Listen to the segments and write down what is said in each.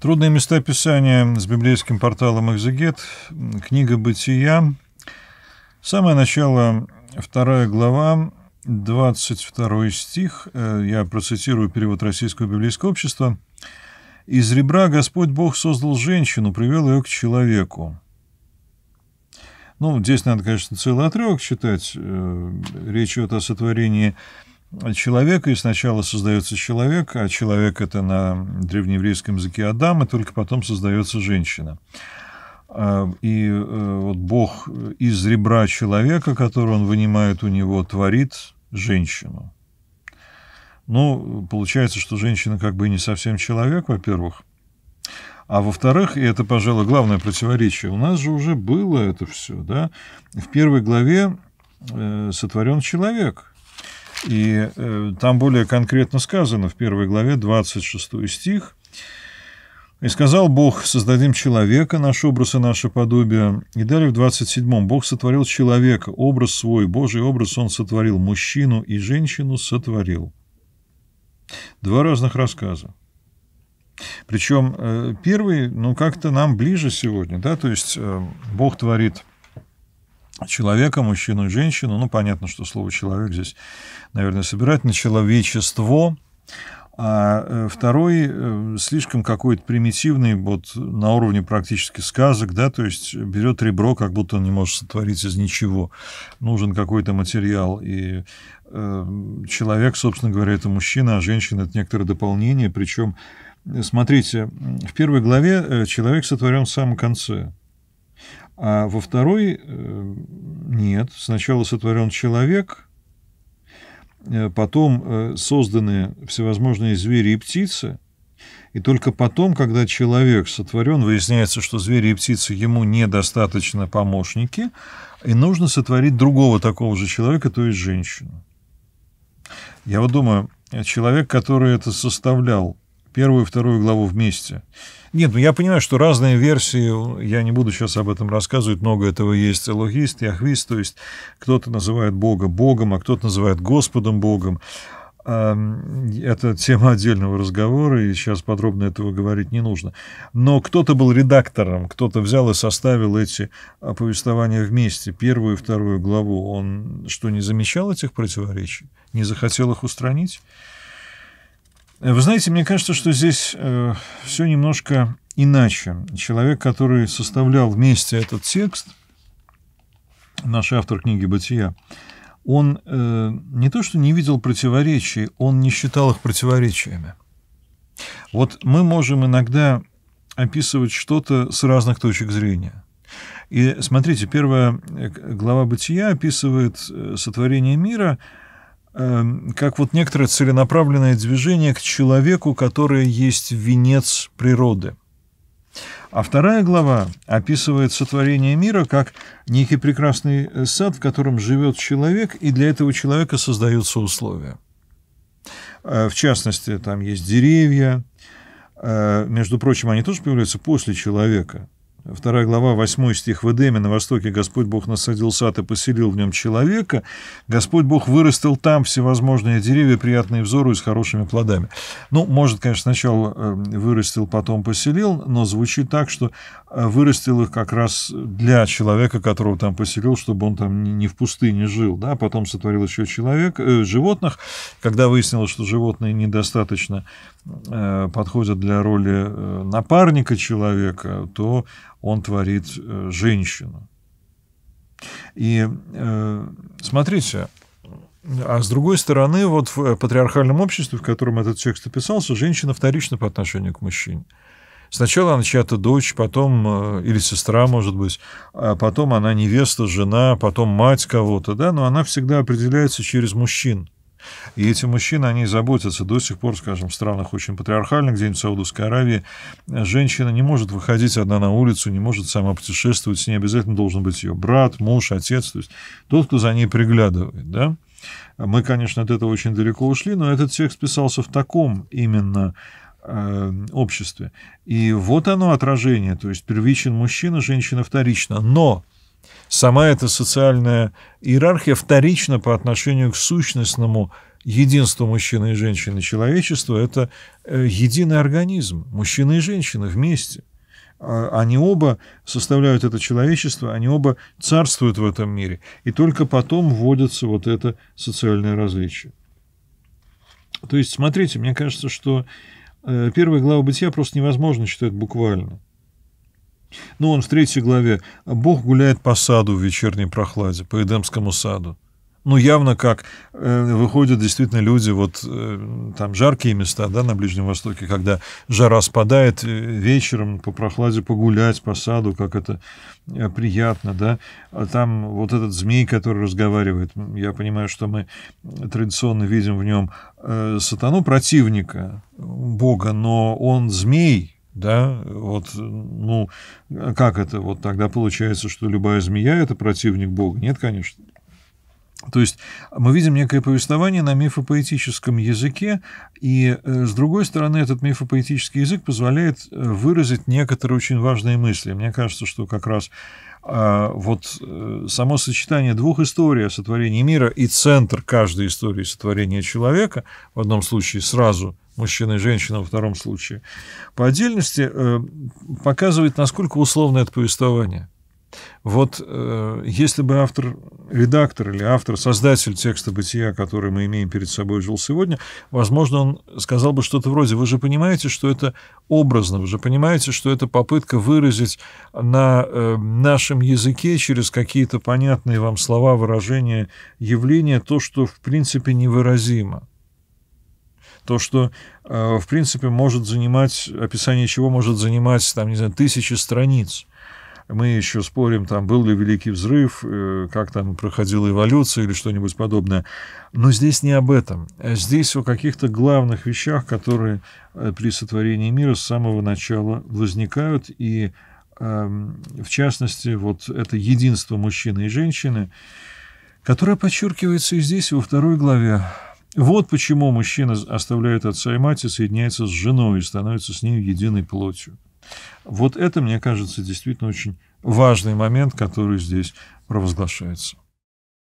Трудные места Писания с библейским порталом «Экзегет», книга «Бытия», самое начало, вторая глава, 22 стих, э, я процитирую перевод Российского библейского общества. «Из ребра Господь Бог создал женщину, привел ее к человеку». Ну, здесь надо, конечно, целый отрывок читать. Э, речь идет о сотворении человека, и сначала создается человек, а человек это на древнееврейском языке Адам, и только потом создается женщина. А, и э, вот Бог из ребра человека, который он вынимает у него, творит женщину. Ну, получается, что женщина как бы не совсем человек, во-первых. А во-вторых, и это, пожалуй, главное противоречие, у нас же уже было это все, да? В первой главе э, сотворен человек, и э, там более конкретно сказано в первой главе 26 стих. «И сказал Бог, создадим человека, наш образ и наше подобие». И далее в 27-м «Бог сотворил человека, образ свой, Божий образ он сотворил, мужчину и женщину сотворил». Два разных рассказа. Причем э, первый, ну, как-то нам ближе сегодня, да, то есть э, Бог творит – человека, мужчину и женщину. Ну, понятно, что слово «человек» здесь, наверное, собирательно. Человечество. А э, второй э, слишком какой-то примитивный, вот на уровне практически сказок, да, то есть берет ребро, как будто он не может сотворить из ничего. Нужен какой-то материал. И э, человек, собственно говоря, это мужчина, а женщина это некоторое дополнение. Причем, э, смотрите, в первой главе человек сотворен в самом конце. А во второй э, нет. Сначала сотворен человек, э, потом э, созданы всевозможные звери и птицы, и только потом, когда человек сотворен, выясняется, что звери и птицы ему недостаточно помощники, и нужно сотворить другого такого же человека, то есть женщину. Я вот думаю, человек, который это составлял, первую и вторую главу вместе. Нет, ну я понимаю, что разные версии, я не буду сейчас об этом рассказывать, много этого есть, элогист, яхвист, то есть кто-то называет Бога Богом, а кто-то называет Господом Богом. Эм, это тема отдельного разговора, и сейчас подробно этого говорить не нужно. Но кто-то был редактором, кто-то взял и составил эти повествования вместе, первую и вторую главу. Он что, не замечал этих противоречий? Не захотел их устранить? Э, вы знаете, мне кажется, что здесь э, все немножко иначе. Человек, который составлял вместе этот текст, наш автор книги «Бытия», он э, не то что не видел противоречий, он не считал их противоречиями. Вот мы можем иногда описывать что-то с разных точек зрения. И смотрите, первая э, глава «Бытия» описывает э, сотворение мира – Эм, как вот некоторое целенаправленное движение к человеку, который есть венец природы. А вторая глава описывает сотворение мира как некий прекрасный э, сад, в котором живет человек, и для этого человека создаются условия. Э, в частности, там есть деревья, э, между прочим, они тоже появляются после человека – 2 глава, 8 стих, «В Эдеме на востоке Господь Бог насадил сад и поселил в нем человека. Господь Бог вырастил там всевозможные деревья, приятные взору и с хорошими плодами». Ну, может, конечно, сначала э, вырастил, потом поселил, но звучит так, что э, вырастил их как раз для человека, которого там поселил, чтобы он там не в пустыне жил. Да? Потом сотворил еще человек, э, животных. Когда выяснилось, что животные недостаточно э, подходят для роли э, напарника человека, то он творит э, женщину. И э, смотрите, а с другой стороны, вот в э, патриархальном обществе, в котором этот текст описался, женщина вторична по отношению к мужчине. Сначала она чья-то дочь, потом или сестра, может быть, а потом она невеста, жена, потом мать кого-то, да, но она всегда определяется через мужчин. И эти мужчины, они заботятся до сих пор, скажем, в странах очень патриархальных, где-нибудь в Саудовской Аравии, женщина не может выходить одна на улицу, не может сама путешествовать, с ней обязательно должен быть ее брат, муж, отец, то есть тот, кто за ней приглядывает, да. Мы, конечно, от этого очень далеко ушли, но этот текст писался в таком именно э, обществе. И вот оно отражение, то есть первичен мужчина, женщина вторична. Но Сама эта социальная иерархия вторична по отношению к сущностному единству мужчины и женщины человечества. Это э, единый организм, мужчина и женщина вместе. А, они оба составляют это человечество, они оба царствуют в этом мире. И только потом вводится вот это социальное различие. То есть, смотрите, мне кажется, что э, первая глава бытия просто невозможно читать буквально. Ну, он в третьей главе. «Бог гуляет по саду в вечерней прохладе, по Эдемскому саду». Ну, явно как э, выходят действительно люди, вот э, там жаркие места, да, на Ближнем Востоке, когда жара спадает э, вечером, по прохладе погулять по саду, как это э, приятно, да. А там вот этот змей, который разговаривает, я понимаю, что мы традиционно видим в нем э, сатану противника э, Бога, но он змей, да, вот, ну, как это, вот тогда получается, что любая змея – это противник Бога? Нет, конечно. То есть мы видим некое повествование на мифопоэтическом языке, и, э, с другой стороны, этот мифопоэтический язык позволяет э, выразить некоторые очень важные мысли. Мне кажется, что как раз а, вот э, само сочетание двух историй о сотворении мира и центр каждой истории сотворения человека, в одном случае сразу – мужчина и женщина во втором случае, по отдельности э, показывает, насколько условно это повествование. Вот э, если бы автор, редактор или автор, создатель текста бытия, который мы имеем перед собой, жил сегодня, возможно, он сказал бы что-то вроде «Вы же понимаете, что это образно, вы же понимаете, что это попытка выразить на э, нашем языке через какие-то понятные вам слова, выражения, явления то, что в принципе невыразимо» то, что, э, в принципе, может занимать, описание чего может занимать, там, не знаю, тысячи страниц. Мы еще спорим, там, был ли Великий Взрыв, э, как там проходила эволюция или что-нибудь подобное. Но здесь не об этом. А здесь о каких-то главных вещах, которые э, при сотворении мира с самого начала возникают и эм, в частности, вот это единство мужчины и женщины, которое подчеркивается и здесь, во второй главе, вот почему мужчина оставляет отца и мать и соединяется с женой и становится с ней единой плотью. Вот это, мне кажется, действительно очень важный момент, который здесь провозглашается.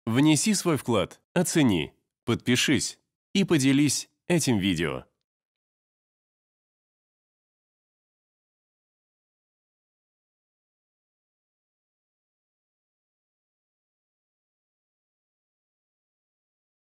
Внеси свой вклад, оцени, подпишись и поделись этим видео.